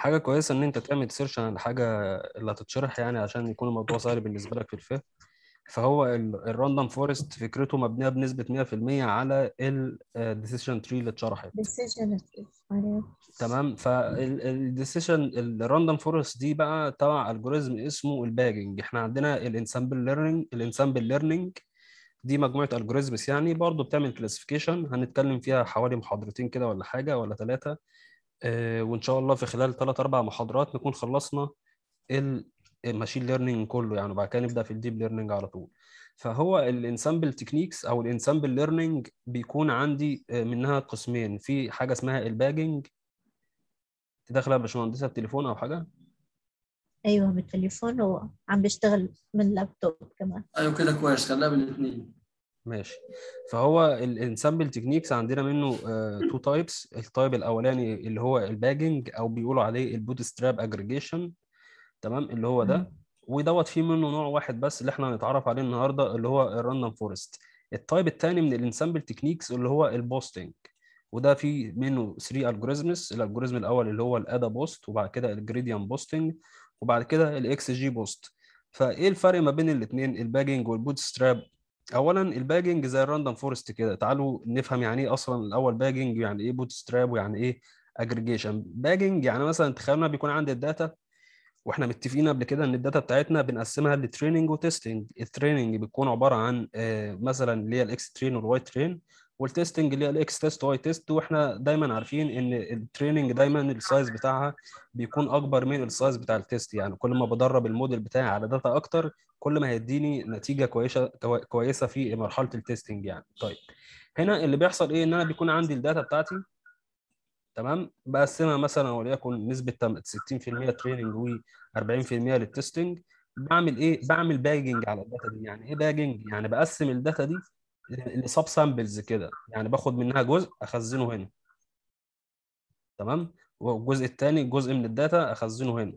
حاجه كويسه ان انت تعمل سيرش عن الحاجه اللي هتتشرح يعني عشان يكون الموضوع سهل بالنسبه لك في الفهم فهو الراندوم فورست فكرته مبنيه بنسبه 100% على الديسيشن تري اللي اتشرحت ديسيشن تمام فالديسيشن الراندوم فورست دي بقى تبع الجوريزم اسمه الباجنج احنا عندنا الانسامبل ليرنينج الانسامبل ليرنينج دي مجموعه الجوريزمز يعني برضه بتعمل كلاسيفيكيشن هنتكلم فيها حوالي محاضرتين كده ولا حاجه ولا ثلاثه آه، وان شاء الله في خلال ثلاث اربع محاضرات نكون خلصنا الماشين ليرنينج كله يعني وبعد كده نبدا في الديب ليرنينج على طول فهو الانسامبل تكنيكس او الانسامبل ليرنينج بيكون عندي آه، منها قسمين في حاجه اسمها الباجنج داخله يا باشمهندسه التليفون او حاجه ايوه بالتليفون وعم بيشتغل من اللابتوب كمان ايوه كده كويس خليها بالاثنين ماشي فهو الانسامبل تكنيكس عندنا منه تو تايبس التايب الاولاني اللي هو الباجنج او بيقولوا عليه البوت ستراب اجريجيشن تمام اللي هو ده ودوت فيه منه نوع واحد بس اللي احنا هنتعرف عليه النهارده اللي هو الراندوم فورست التايب الثاني من الانسامبل تكنيكس اللي هو البوستنج وده فيه منه 3 الجوريزمز الالجوريزم الاول اللي هو الادا بوست وبعد كده الجريديان بوستنج وبعد كده الاكس جي بوست فايه الفرق ما بين الاثنين الباجنج والبوت ستراب اولا الباجنج زي الراندوم فورست كده تعالوا نفهم يعني ايه اصلا الاول باجنج ويعني ايه بوت ستراب ويعني ايه اجريجيشن باجنج يعني مثلا تخيلنا بيكون عندي الداتا واحنا متفقين قبل كده ان الداتا بتاعتنا بنقسمها لتريننج وتستنج التريننج بتكون عباره عن آه، مثلا اللي هي الاكس ترين والواي ترين والتستنج اللي هي الاكس تيست واي تيست واحنا دايما عارفين ان التريننج دايما السايز بتاعها بيكون اكبر من السايز بتاع التيست يعني كل ما بدرب الموديل بتاعي على داتا اكتر كل ما هيديني نتيجه كويسه كويسه في مرحله التستنج يعني طيب هنا اللي بيحصل ايه ان انا بيكون عندي الداتا بتاعتي تمام بقسمها مثلا وليكن نسبه 60% تريننج و40% للتستنج بعمل ايه بعمل باجنج على الداتا دي يعني ايه باجنج يعني بقسم الداتا دي لسب سامبلز كده يعني باخد منها جزء اخزنه هنا تمام والجزء الثاني جزء من الداتا اخزنه هنا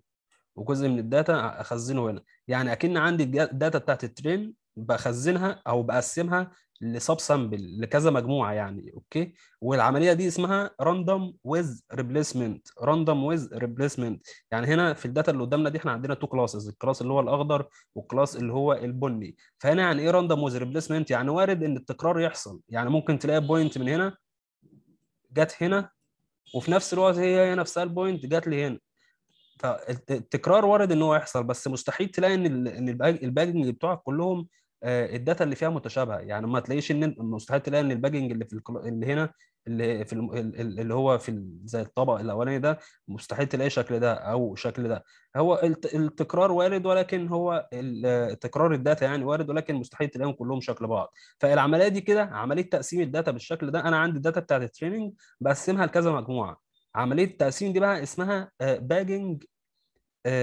وجزء من الداتا اخزنه هنا يعني اكن عندي الداتا بتاعت الترين بخزنها او بقسمها لسب سامبل لكذا مجموعه يعني اوكي والعمليه دي اسمها راندوم ويز ريبليسمنت راندوم ويز ريبليسمنت يعني هنا في الداتا اللي قدامنا دي احنا عندنا تو كلاسز الكلاس اللي هو الاخضر والكلاس اللي هو البني فهنا يعني ايه راندوم ويز ريبليسمنت يعني وارد ان التكرار يحصل يعني ممكن تلاقي بوينت من هنا جت هنا وفي نفس الوقت هي هي نفسها البوينت جت لي هنا فالتكرار وارد ان هو يحصل بس مستحيل تلاقي ان الباجنج بتوعك كلهم آه، الداتا اللي فيها متشابهه يعني ما تلاقيش ان مستحيل تلاقي ان الباجنج اللي في اللي هنا اللي في اللي هو في زي الطبق الاولاني ده مستحيل تلاقي شكل ده او شكل ده هو التكرار وارد ولكن هو آه، تكرار الداتا يعني وارد ولكن مستحيل تلاقيهم كلهم شكل بعض فالعمليه دي كده عمليه تقسيم الداتا بالشكل ده انا عندي الداتا بتاعت التريننج بقسمها لكذا مجموعه عمليه التقسيم دي بقى اسمها آه، باجنج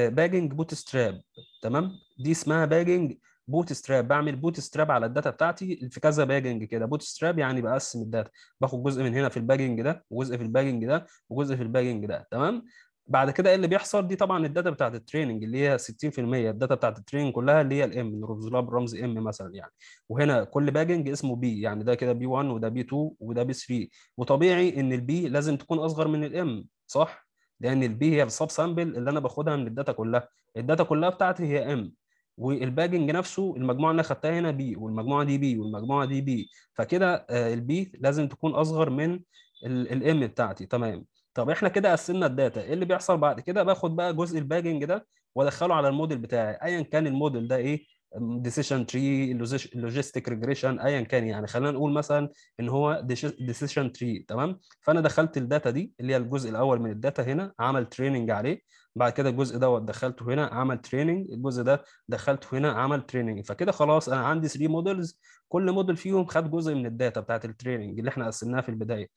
باجنج بوت ستراب تمام دي اسمها باجنج بوت ستراب بعمل بوت ستراب على الداتا بتاعتي في كذا باجنج كده بوت ستراب يعني بقسم الداتا باخد جزء من هنا في الباجنج ده وجزء في الباجنج ده وجزء في الباجنج ده تمام بعد كده ايه اللي بيحصل دي طبعا الداتا بتاعت التريننج اللي هي 60% الداتا بتاعت التريننج كلها اللي هي الام نرمز لها ام مثلا يعني وهنا كل باجنج اسمه بي يعني ده كده بي 1 وده بي 2 وده بي 3 وطبيعي ان البي لازم تكون اصغر من الام صح لان البي هي السب سامبل اللي انا باخدها من الداتا كلها الداتا كلها بتاعتي هي ام والباجنج نفسه المجموعه اللي انا خدتها هنا بي والمجموعه دي بي والمجموعه دي بي فكده آه، البي لازم تكون اصغر من الام بتاعتي تمام طب احنا كده قسمنا الداتا ايه اللي بيحصل بعد كده باخد بقى جزء الباجنج ده وادخله على الموديل بتاعي ايا كان الموديل ده ايه ديسيشن تري لوجيستيك ريجريشن ايا كان يعني خلينا نقول مثلا ان هو ديسيشن تري تمام فانا دخلت الداتا دي اللي هي الجزء الاول من الداتا هنا عمل تريننج عليه بعد كده الجزء دوت دخلته هنا عمل تريننج الجزء ده دخلته هنا عمل تريننج فكده خلاص انا عندي 3 مودلز كل موديل فيهم خد جزء من الداتا بتاعت التريننج اللي احنا قسمناها في البدايه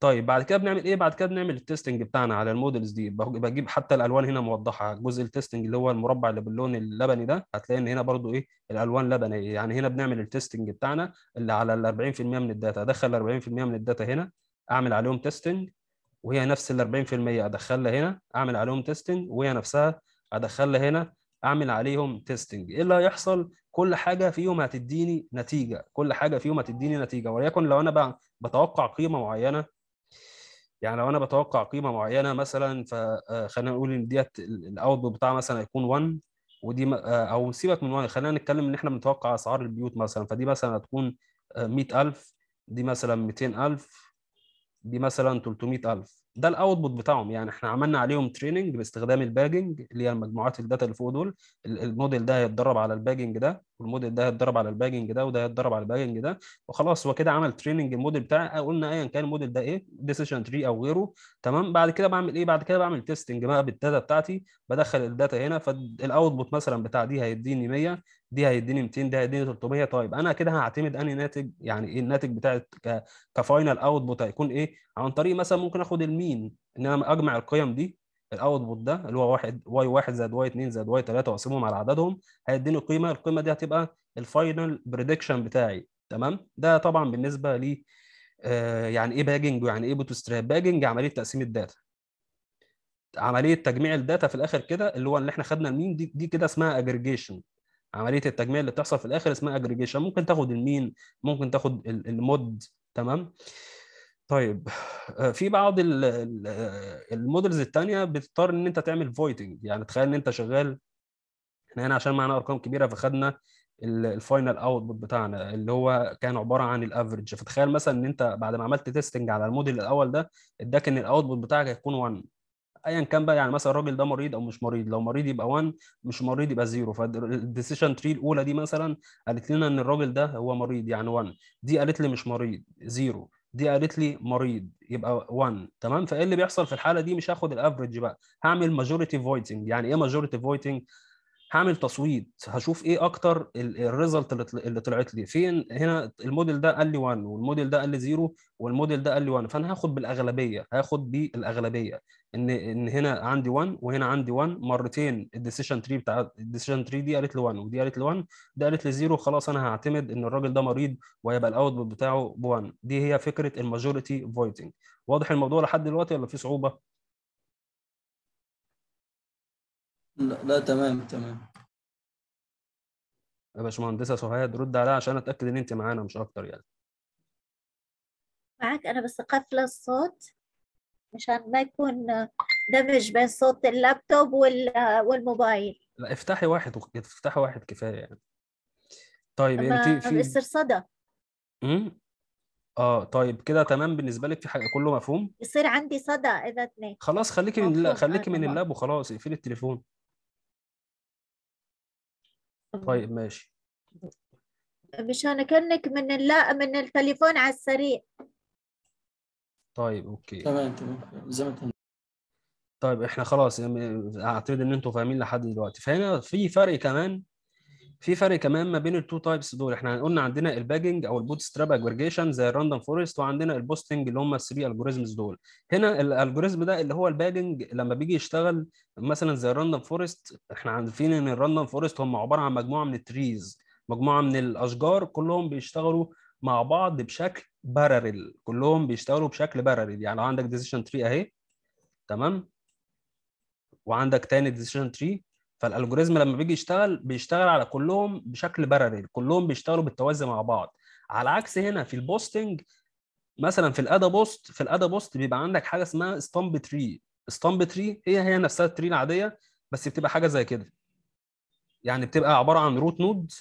طيب بعد كده بنعمل ايه بعد كده بنعمل التستنج بتاعنا على المودلز دي بجيب حتى الالوان هنا موضحه جزء التستنج اللي هو المربع اللي باللون اللبني ده هتلاقي ان هنا برضو ايه الالوان لبني يعني هنا بنعمل التستنج بتاعنا اللي على ال 40% من الداتا ادخل 40% من الداتا هنا اعمل عليهم تستنج وهي نفس ال 40% ادخلها هنا اعمل عليهم تيستنج وهي نفسها ادخلها هنا اعمل عليهم تيستنج ايه اللي هيحصل كل حاجه فيهم هتديني نتيجه كل حاجه فيهم هتديني نتيجه وليكن لو انا بتوقع قيمه معينه يعني لو انا بتوقع قيمه معينه مثلا فخلينا آه، نقول ان ديت الاوتبوت بتاعها مثلا هيكون 1 ودي آه، او سيبك من 1 خلينا نتكلم ان احنا بنتوقع اسعار البيوت مثلا فدي مثلا هتكون 100000 آه، دي مثلا 200000 دي مثلا 300000 ده الاوتبوت بتاعهم يعني احنا عملنا عليهم تريننج باستخدام الباجنج اللي هي المجموعات الداتا اللي فوق دول الموديل ده هيتدرب على الباجنج ده والموديل ده هيتدرب على الباجنج ده وده هيتدرب على الباجنج ده وخلاص هو كده عمل تريننج الموديل بتاعي قلنا ايا كان الموديل ده ايه ديسيشن تري او غيره تمام بعد كده بعمل ايه بعد كده بعمل تيستنج بقى بالداتا بتاعتي بدخل الداتا هنا فالاوتبوت مثلا بتاع دي هيديني 100 دي هيديني 200 ده هيديني 300 طيب انا كده هعتمد انهي ناتج يعني ايه الناتج بتاع كفاينل اوتبوت هيكون ايه عن طريق مثلا ممكن اخد المين ان انا اجمع القيم دي الاوتبوت ده اللي هو واحد واي 1 زائد واي 2 زائد واي 3 واقسمهم على عددهم هيديني قيمه القيمه دي هتبقى الفاينل بريدكشن بتاعي تمام ده طبعا بالنسبه لي آه يعني ايه باجنج ويعني ايه بوتستراب باجنج عمليه تقسيم الداتا عمليه تجميع الداتا في الاخر كده اللي هو اللي احنا خدنا المين دي, دي كده اسمها اجريجيشن عمليه التجميع اللي بتحصل في الاخر اسمها اجريجيشن ممكن تاخد المين ممكن تاخد المود تمام طيب آه، في بعض آه، المودلز الثانيه بتضطر ان انت تعمل فويتنج يعني تخيل ان انت شغال احنا هنا عشان معانا ارقام كبيره فخدنا الفاينل اوتبوت بتاعنا اللي هو كان عباره عن الافرج فتخيل مثلا ان انت بعد ما عملت تيستنج على الموديل الاول ده اداك ان الاوتبوت بتاعك هيكون 1 ايا كان بقى يعني مثلا الراجل ده مريض او مش مريض لو مريض يبقى 1 مش مريض يبقى 0 فالديسيشن تري الاولى دي مثلا قالت لنا ان الراجل ده هو مريض يعني 1 دي قالت لي مش مريض 0 دي قالت لي مريض يبقى 1 تمام فايه اللي بيحصل في الحاله دي مش هاخد الافريج بقى هعمل ماجوريتي فويتنج يعني ايه ماجوريتي فويتنج هعمل تصويت هشوف ايه اكتر الريزلت اللي طلعت لي فين هنا الموديل ده قال لي 1 والموديل ده قال لي 0 والموديل ده قال لي 1 فانا هاخد بالاغلبيه هاخد بالاغلبيه ان ان هنا عندي 1 وهنا عندي 1 مرتين الديسيشن تري بتاع الديسيشن تري دي قالت لي 1 ودي قالت لي 1 ده قالت لي 0 خلاص انا هعتمد ان الراجل ده مريض وهيبقى الاوتبوت بتاعه ب 1 دي هي فكره الماجوريتي فويتنج واضح الموضوع لحد دلوقتي ولا في صعوبه؟ لا, لا تمام تمام يا باشمهندسه سهاد رد عليها عشان اتاكد ان انت معانا مش اكتر يعني معاك انا بس قافله الصوت عشان ما يكون دمج بين صوت اللابتوب والموبايل لا افتحي واحد افتحي واحد كفايه يعني طيب انت في بيصير صدى امم اه طيب كده تمام بالنسبه لك في حاجه كله مفهوم يصير عندي صدى اذا اثنين خلاص خليكي من خليكي آه، من اللاب وخلاص اقفلي التليفون طيب ماشي مشان كانك من لا من التليفون على السريع طيب اوكي تمام تمام زي ما طيب احنا خلاص يعني اعتقد ان انتم فاهمين لحد دلوقتي فهنا في فرق كمان في فرق كمان ما بين التو تايبس دول احنا قلنا عندنا الباجنج او البوت ستراب اجريجيشن زي الراندوم فورست وعندنا البوستنج اللي هم الثري الجوريزمز دول هنا الالجوريزم ده اللي هو الباجنج لما بيجي يشتغل مثلا زي الراندوم فورست احنا عارفين ان الراندوم فورست هم عباره عن مجموعه من التريز مجموعه من الاشجار كلهم بيشتغلوا مع بعض بشكل بارل كلهم بيشتغلوا بشكل بارل يعني لو عندك ديسيشن تري اهي تمام وعندك تاني ديسيشن تري فالالجوريزم لما بيجي يشتغل بيشتغل على كلهم بشكل باراليل كلهم بيشتغلوا بالتوازي مع بعض على عكس هنا في البوستنج مثلا في الادا بوست في الادا بوست بيبقى عندك حاجه اسمها ستامب تري ستامب تري هي هي نفسها التري العاديه بس بتبقى حاجه زي كده يعني بتبقى عباره عن روت نود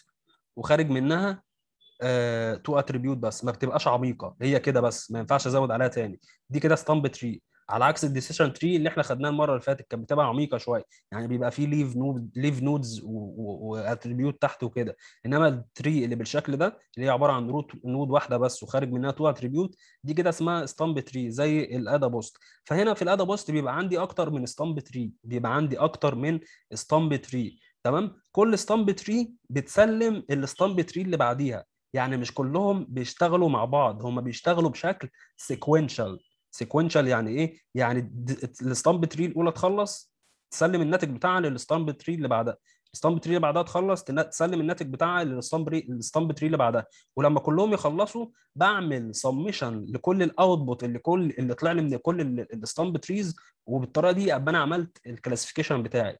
وخارج منها تو آه، اتريبيوت بس ما بتبقاش عميقه هي كده بس ما ينفعش ازود عليها تاني دي كده ستامب تري على عكس الديسيشن تري اللي احنا خدناه المره اللي فاتت كانت بتبقى عميقه شويه يعني بيبقى فيه ليف نود ليف نودز واتريبيوت تحت وكده انما التري اللي بالشكل ده اللي هي عباره عن روت نود واحده بس وخارج منها تو اتريبيوت دي كده اسمها ستامب تري زي الادا بوست فهنا في الادا بوست بيبقى عندي اكتر من ستامب تري بيبقى عندي اكتر من ستامب تري تمام كل ستامب تري بتسلم الستامب تري اللي بعديها يعني مش كلهم بيشتغلوا مع بعض هم بيشتغلوا بشكل سيكوينشال سيكونشال يعني ايه؟ يعني الستامب تري الاولى تخلص تسلم الناتج بتاعها للستامب تري اللي بعدها الستامب تري اللي بعدها تخلص تسلم الناتج بتاعها للستامب الستامب تري اللي بعدها ولما كلهم يخلصوا بعمل سمشن لكل الاوتبوت اللي كل اللي طلع لي من كل الستامب تريز وبالطريقه دي ابقى انا عملت الكلاسيفيكيشن بتاعي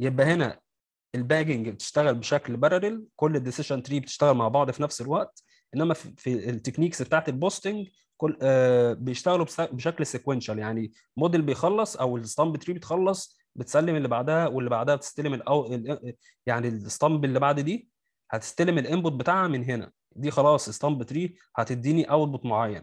يبقى هنا الباجنج بتشتغل بشكل بارلل كل الديسيشن تري بتشتغل مع بعض في نفس الوقت انما في, في التكنيكس بتاعت البوستنج كل آه بيشتغلوا بشكل سيكونشال يعني موديل بيخلص او الستامب تري بتخلص بتسلم اللي بعدها واللي بعدها بتستلم الأو... آه، يعني الستامب اللي بعد دي هتستلم الانبوت بتاعها من هنا دي خلاص ستامب تري هتديني اوتبوت معين